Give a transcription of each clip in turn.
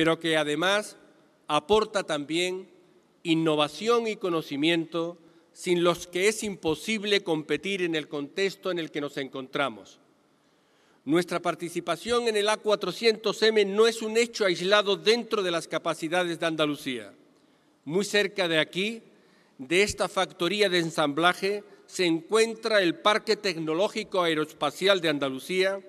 pero que además aporta también innovación y conocimiento sin los que es imposible competir en el contexto en el que nos encontramos. Nuestra participación en el A400M no es un hecho aislado dentro de las capacidades de Andalucía. Muy cerca de aquí, de esta factoría de ensamblaje, se encuentra el Parque Tecnológico Aeroespacial de Andalucía,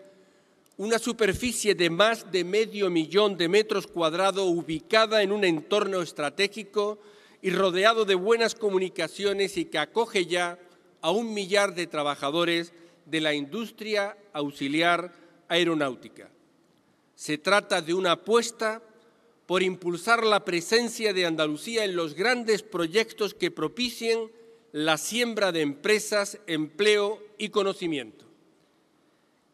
una superficie de más de medio millón de metros cuadrados ubicada en un entorno estratégico y rodeado de buenas comunicaciones y que acoge ya a un millar de trabajadores de la industria auxiliar aeronáutica. Se trata de una apuesta por impulsar la presencia de Andalucía en los grandes proyectos que propicien la siembra de empresas, empleo y conocimiento.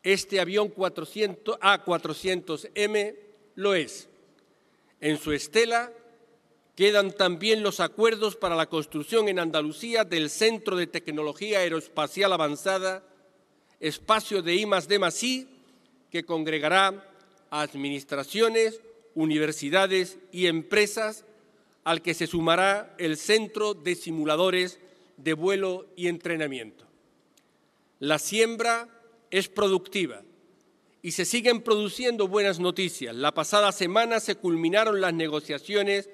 Este avión A400M lo es. En su estela quedan también los acuerdos para la construcción en Andalucía del Centro de Tecnología Aeroespacial Avanzada, espacio de I D I, que congregará a administraciones, universidades y empresas, al que se sumará el Centro de Simuladores de Vuelo y Entrenamiento. La siembra es productiva y se siguen produciendo buenas noticias. La pasada semana se culminaron las negociaciones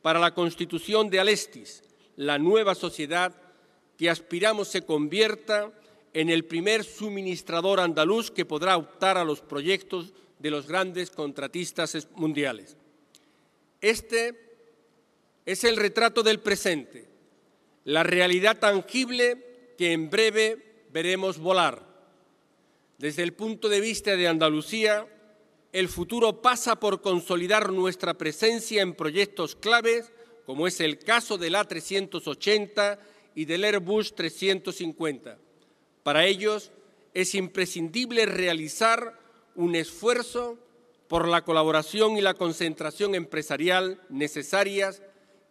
para la constitución de Alestis, la nueva sociedad que aspiramos se convierta en el primer suministrador andaluz que podrá optar a los proyectos de los grandes contratistas mundiales. Este es el retrato del presente, la realidad tangible que en breve veremos volar. Desde el punto de vista de Andalucía, el futuro pasa por consolidar nuestra presencia en proyectos claves, como es el caso del A380 y del Airbus 350. Para ellos es imprescindible realizar un esfuerzo por la colaboración y la concentración empresarial necesarias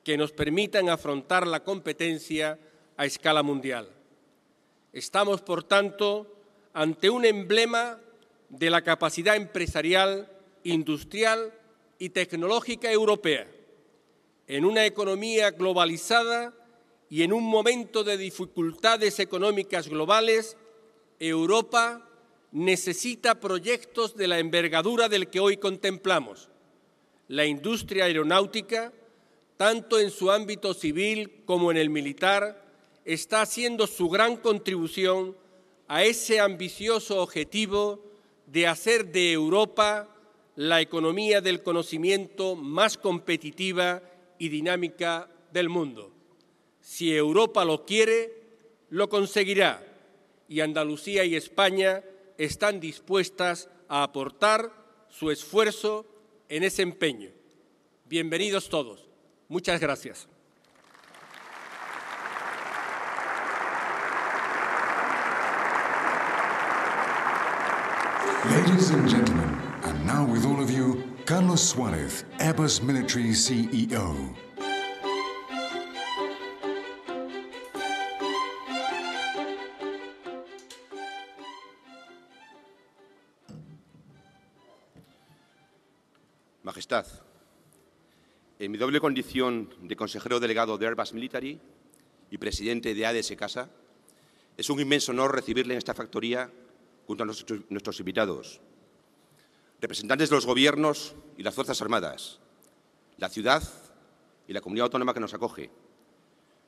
que nos permitan afrontar la competencia a escala mundial. Estamos, por tanto, ante un emblema de la capacidad empresarial, industrial y tecnológica europea, en una economía globalizada y en un momento de dificultades económicas globales, Europa necesita proyectos de la envergadura del que hoy contemplamos. La industria aeronáutica, tanto en su ámbito civil como en el militar, está haciendo su gran contribución a ese ambicioso objetivo de hacer de Europa la economía del conocimiento más competitiva y dinámica del mundo. Si Europa lo quiere, lo conseguirá y Andalucía y España están dispuestas a aportar su esfuerzo en ese empeño. Bienvenidos todos. Muchas gracias. Ladies and gentlemen, and now with all of you, Carlos Suarez, Airbus Military CEO. Majestad, en mi doble condición de consejero delegado de Airbus Military y presidente de ADS Casa, es un inmenso honor recibirle en esta factoría junto a nuestros, invitados, representantes de los gobiernos y las Fuerzas Armadas, la ciudad y la comunidad autónoma que nos acoge,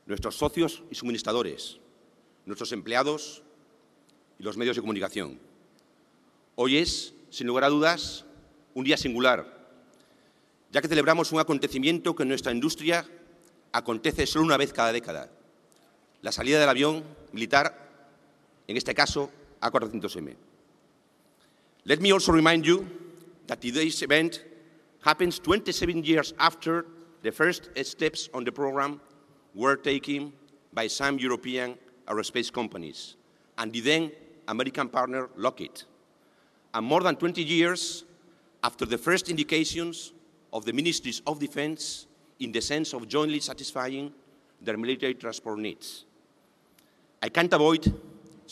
nuestros socios y suministradores, nuestros empleados y los medios de comunicación. Hoy es, sin lugar a dudas, un día singular, ya que celebramos un acontecimiento que en nuestra industria acontece solo una vez cada década, la salida del avión militar, en este caso A400M. Let me also remind you that today's event happens 27 years after the first steps on the program were taken by some European aerospace companies and the then American partner Lockheed. And more than 20 years after the first indications of the ministries of defense in the sense of jointly satisfying their military transport needs. I can't avoid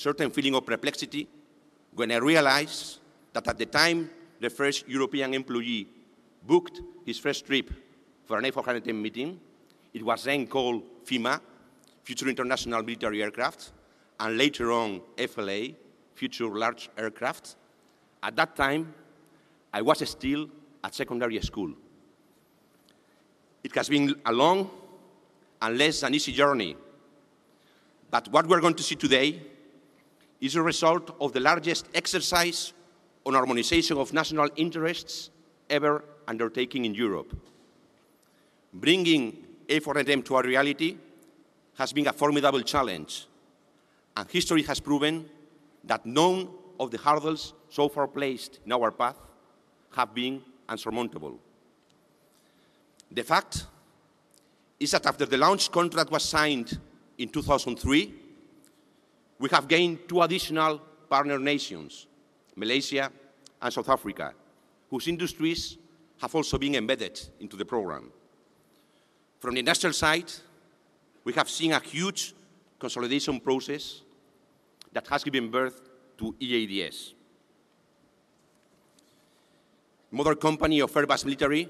certain feeling of perplexity when I realized that at the time the first European employee booked his first trip for an A410 meeting, it was then called FIMA, Future International Military Aircraft, and later on FLA, Future Large Aircraft. At that time, I was still at secondary school. It has been a long and less than easy journey. But what we're going to see today is a result of the largest exercise on harmonization of national interests ever undertaken in Europe. Bringing A4M to a reality has been a formidable challenge, and history has proven that none of the hurdles so far placed in our path have been unsurmountable. The fact is that after the launch contract was signed in 2003, we have gained two additional partner nations, Malaysia and South Africa, whose industries have also been embedded into the program. From the industrial side, we have seen a huge consolidation process that has given birth to EADS. Mother company of Airbus Military,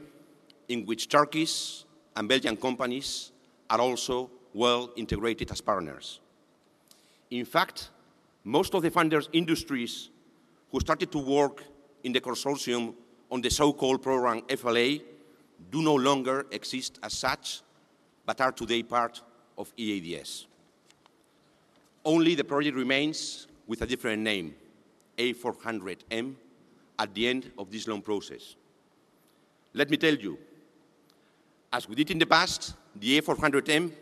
in which Turkish and Belgian companies are also well integrated as partners. In fact, most of the funders' industries who started to work in the consortium on the so-called program FLA do no longer exist as such, but are today part of EADS. Only the project remains with a different name, A400M, at the end of this long process. Let me tell you, as we did in the past, the A400M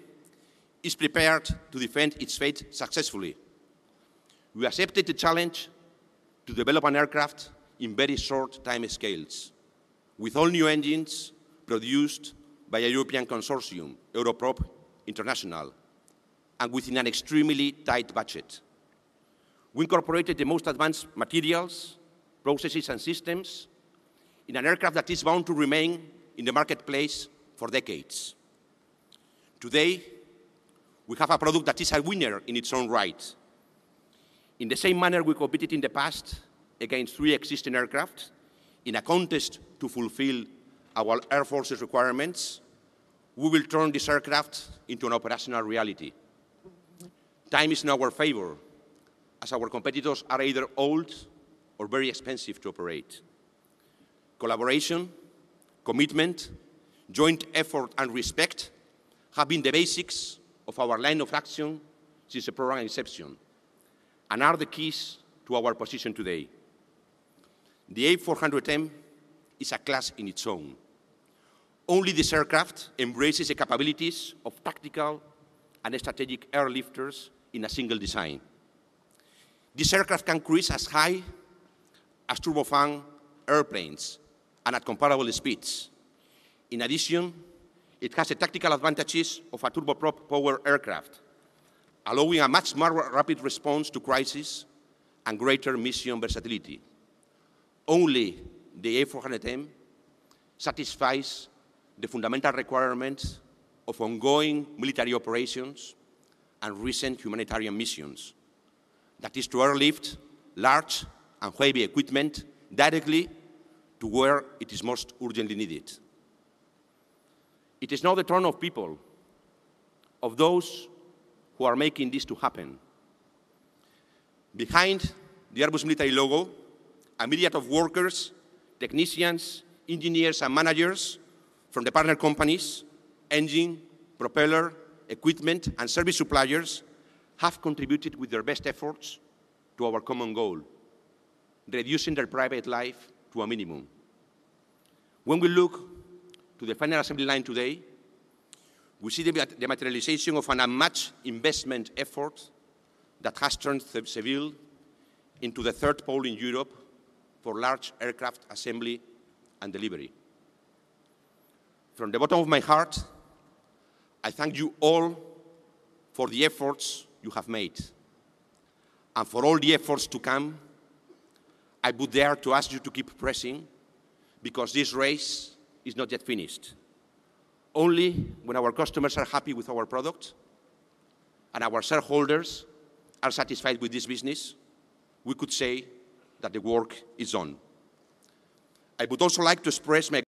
is prepared to defend its fate successfully. We accepted the challenge to develop an aircraft in very short time scales, with all new engines produced by a European consortium, Europrop International, and within an extremely tight budget. We incorporated the most advanced materials, processes, and systems in an aircraft that is bound to remain in the marketplace for decades. Today, we have a product that is a winner in its own right. In the same manner we competed in the past against three existing aircraft in a contest to fulfill our Air Force's requirements, we will turn this aircraft into an operational reality. Time is in our favor, as our competitors are either old or very expensive to operate. Collaboration, commitment, joint effort and respect have been the basics of our line of action since the program inception and are the keys to our position today. The A400M is a class in its own. Only this aircraft embraces the capabilities of tactical and strategic airlifters in a single design. This aircraft can cruise as high as turbofan airplanes and at comparable speeds. In addition, it has the tactical advantages of a turboprop-powered aircraft, allowing a much more rapid response to crisis and greater mission versatility. Only the A400M satisfies the fundamental requirements of ongoing military operations and recent humanitarian missions. That is to airlift large and heavy equipment directly to where it is most urgently needed. It is not the turn of people, of those who are making this to happen. Behind the Airbus military logo, a myriad of workers, technicians, engineers, and managers from the partner companies, engine, propeller, equipment, and service suppliers have contributed with their best efforts to our common goal, reducing their private life to a minimum. When we look to the final assembly line today, we see the, the materialization of an unmatched investment effort that has turned Seville into the third pole in Europe for large aircraft assembly and delivery. From the bottom of my heart, I thank you all for the efforts you have made. And for all the efforts to come, I would dare to ask you to keep pressing because this race is not yet finished. Only when our customers are happy with our product and our shareholders are satisfied with this business, we could say that the work is on. I would also like to express my